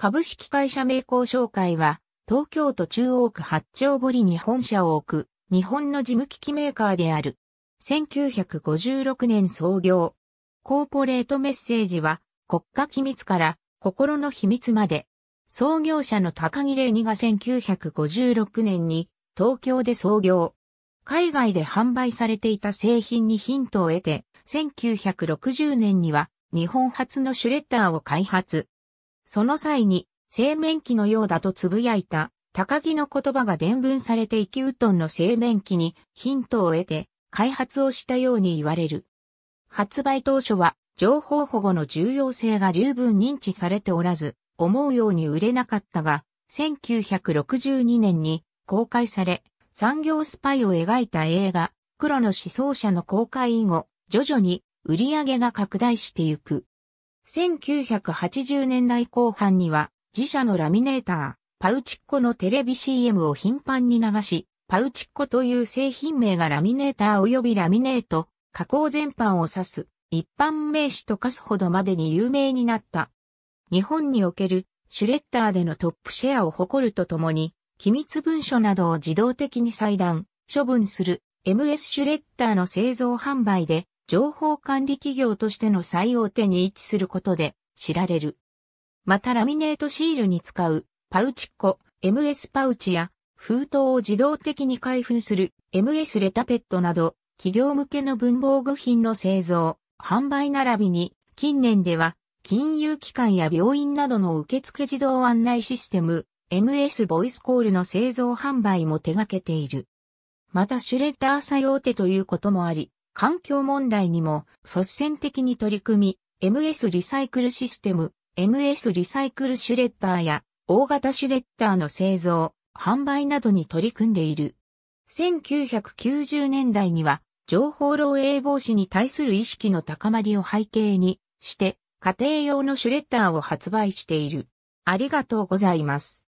株式会社名工商会は、東京都中央区八丁堀に本社を置く、日本の事務機器メーカーである。1956年創業。コーポレートメッセージは、国家機密から心の秘密まで。創業者の高木玲二が1956年に東京で創業。海外で販売されていた製品にヒントを得て、1960年には日本初のシュレッダーを開発。その際に、製麺機のようだと呟いた、高木の言葉が伝文されて生きうどんの製麺機にヒントを得て、開発をしたように言われる。発売当初は、情報保護の重要性が十分認知されておらず、思うように売れなかったが、1962年に公開され、産業スパイを描いた映画、黒の思想者の公開以後、徐々に売り上げが拡大してゆく。1980年代後半には自社のラミネーター、パウチッコのテレビ CM を頻繁に流し、パウチッコという製品名がラミネーター及びラミネート、加工全般を指す一般名詞と化すほどまでに有名になった。日本におけるシュレッダーでのトップシェアを誇るとともに、機密文書などを自動的に裁断、処分する MS シュレッダーの製造販売で情報管理企業としての最大手に位置することで知られる。またラミネートシールに使うパウチッコ MS パウチや封筒を自動的に開封する MS レタペットなど企業向けの文房具品の製造、販売並びに近年では金融機関や病院などの受付自動案内システム MS ボイスコールの製造販売も手掛けている。またシュレッダー作用手ということもあり、環境問題にも率先的に取り組み、MS リサイクルシステム、MS リサイクルシュレッダーや大型シュレッダーの製造、販売などに取り組んでいる。1990年代には情報漏洩防止に対する意識の高まりを背景にして家庭用のシュレッダーを発売している。ありがとうございます。